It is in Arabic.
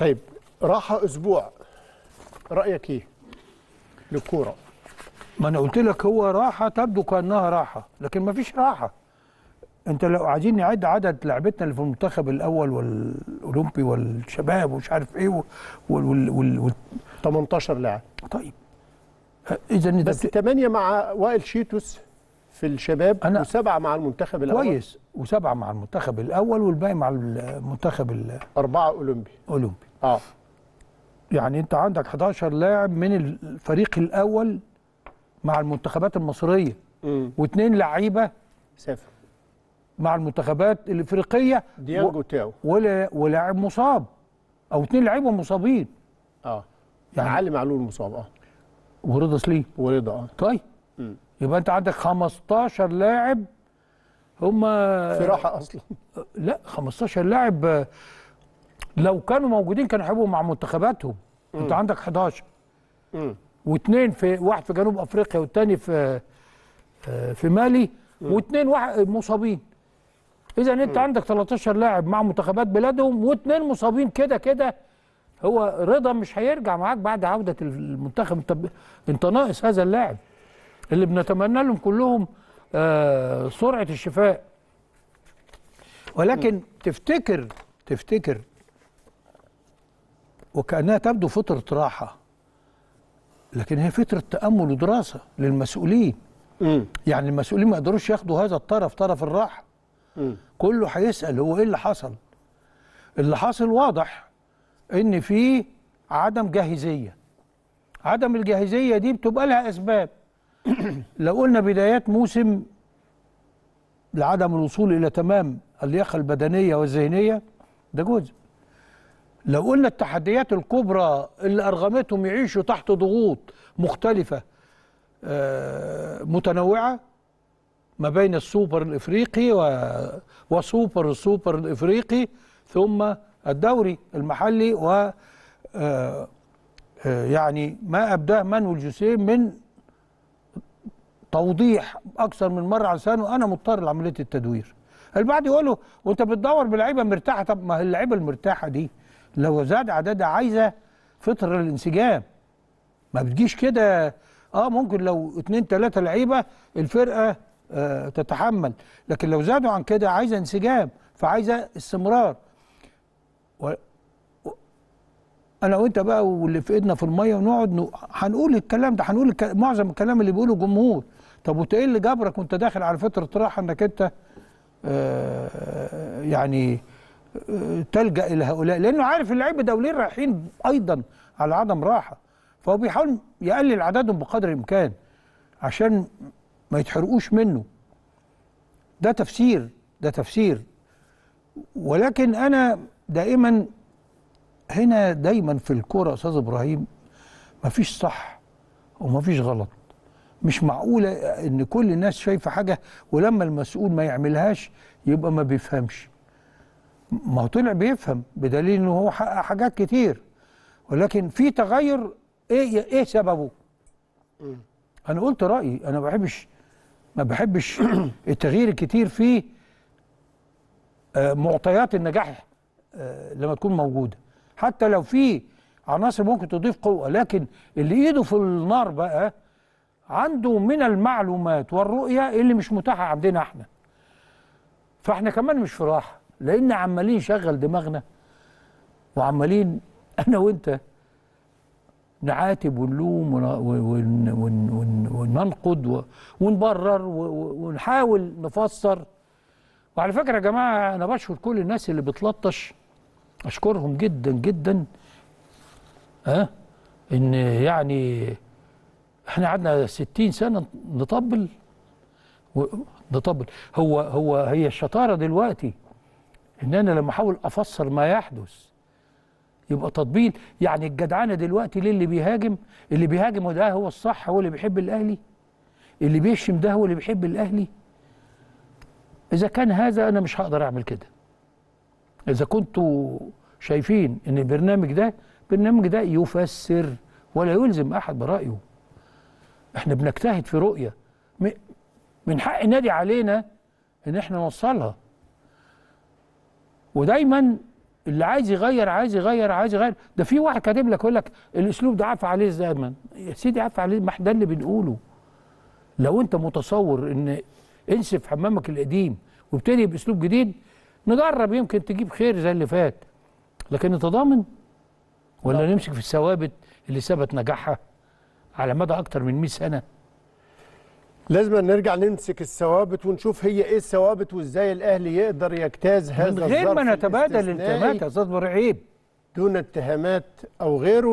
طيب راحه اسبوع رايك ايه للكوره ما انا قلت لك هو راحه تبدو كانها راحه لكن ما فيش راحه انت لو عايزين نعد عدد لعبتنا اللي في المنتخب الاول والاولمبي والشباب ومش عارف ايه وال وال وال وال 18 لاعب طيب اذا بس 8 مع وائل شيتوس في الشباب أنا وسبعه مع المنتخب الاول كويس وسبعه مع المنتخب الاول والباقي مع المنتخب اربعه اولمبي اولمبي اه يعني انت عندك 11 لاعب من الفريق الاول مع المنتخبات المصريه واثنين لعيبه سافر مع المنتخبات الافريقيه ديانجو و... تاو ولا ولاعب مصاب او اثنين لعيبه مصابين اه يعني علي معلول مصاب اه ورضا سليم ورضا اه طيب يبقى انت عندك 15 لاعب هم في راحه اصلا لا 15 لاعب لو كانوا موجودين كانوا هيبقوا مع منتخباتهم م. انت عندك 11 واثنين في واحد في جنوب افريقيا والثاني في في مالي واثنين واحد مصابين اذا انت م. عندك 13 لاعب مع منتخبات بلادهم واثنين مصابين كده كده هو رضا مش هيرجع معاك بعد عوده المنتخب انت انت ناقص هذا اللاعب اللي بنتمنى لهم كلهم آه، سرعة الشفاء ولكن تفتكر تفتكر وكأنها تبدو فترة راحة لكن هي فترة تأمل ودراسة للمسؤولين م. يعني المسؤولين ما يقدروش ياخدوا هذا الطرف طرف الراحة م. كله هيسأل هو إيه اللي حصل اللي حصل واضح إن في عدم جاهزية عدم الجاهزية دي بتبقى لها أسباب لو قلنا بدايات موسم لعدم الوصول إلى تمام اللياقة البدنية والذهنية ده جزء لو قلنا التحديات الكبرى اللي أرغمتهم يعيشوا تحت ضغوط مختلفة آه، متنوعة ما بين السوبر الإفريقي وسوبر السوبر الإفريقي ثم الدوري المحلي و آه، آه، يعني ما أبداه مانويل جوسيه من توضيح اكثر من مره على لسانه انا مضطر لعمليه التدوير البعض يقولوا وانت بتدور بلعيبه مرتاحه طب ما اللعيبه المرتاحه دي لو زاد عددها عايزه فطر الانسجام ما بتجيش كده اه ممكن لو اتنين تلاته لعيبه الفرقه آه تتحمل لكن لو زادوا عن كده عايزه انسجام فعايزه استمرار و... و... انا وانت بقى واللي في ايدنا في الميه ونقعد هنقول الكلام ده هنقول الك... معظم الكلام اللي بيقوله الجمهور طب وايه اللي جبرك وانت داخل على فتره راحه انك انت آه يعني آه تلجا الى هؤلاء لانه عارف اللعيبه دولين رايحين ايضا على عدم راحه فهو بيحاول يقلل عددهم بقدر الامكان عشان ما يتحرقوش منه ده تفسير ده تفسير ولكن انا دائما هنا دايما في الكوره استاذ ابراهيم مفيش صح ومفيش غلط مش معقولة ان كل الناس شايفة حاجة ولما المسؤول ما يعملهاش يبقى ما بيفهمش ما هو طلع بيفهم بدليل ان هو حقق حاجات كتير ولكن في تغير ايه ايه, إيه سببه انا قلت رايي انا ما بحبش ما بحبش التغيير الكتير في آه، معطيات النجاح آه، لما تكون موجوده حتى لو في عناصر ممكن تضيف قوه لكن اللي ايده في النار بقى عنده من المعلومات والرؤية اللي مش متاحة عندنا احنا فاحنا كمان مش في راحة لأن عمالين نشغل دماغنا وعمالين أنا وأنت نعاتب ونلوم وننقد ونبرر ونحاول نفسر وعلى فكرة يا جماعة أنا بشكر كل الناس اللي بتلطش أشكرهم جدا جدا ها أه؟ إن يعني احنا قعدنا 60 سنه نطبل نطبل هو هو هي الشطاره دلوقتي ان انا لما احاول افسر ما يحدث يبقى تطبيل يعني الجدعانه دلوقتي ليه اللي بيهاجم اللي بيهاجم ده هو الصح هو اللي بيحب الاهلي اللي بيشم ده هو اللي بيحب الاهلي اذا كان هذا انا مش هقدر اعمل كده اذا كنتوا شايفين ان البرنامج ده برنامج ده يفسر ولا يلزم احد برايه احنا بنجتهد في رؤية من حق النادي علينا ان احنا نوصلها ودايما اللي عايز يغير عايز يغير عايز يغير ده في واحد كاتب لك يقول لك الاسلوب ده عفى عليه الزمن يا سيدي عفى عليه ما ده اللي بنقوله لو انت متصور ان انسف حمامك القديم وابتدي باسلوب جديد نجرب يمكن تجيب خير زي اللي فات لكن انت ضامن ولا نعم. نمسك في الثوابت اللي ثبت نجاحها على مدى أكتر من 100 سنة لازم نرجع نمسك الثوابت ونشوف هي ايه الثوابت وازاي الاهلي يقدر يجتاز هذا الظرف من غير ما نتبادل الاتهامات يا استاذ دون اتهامات او غيره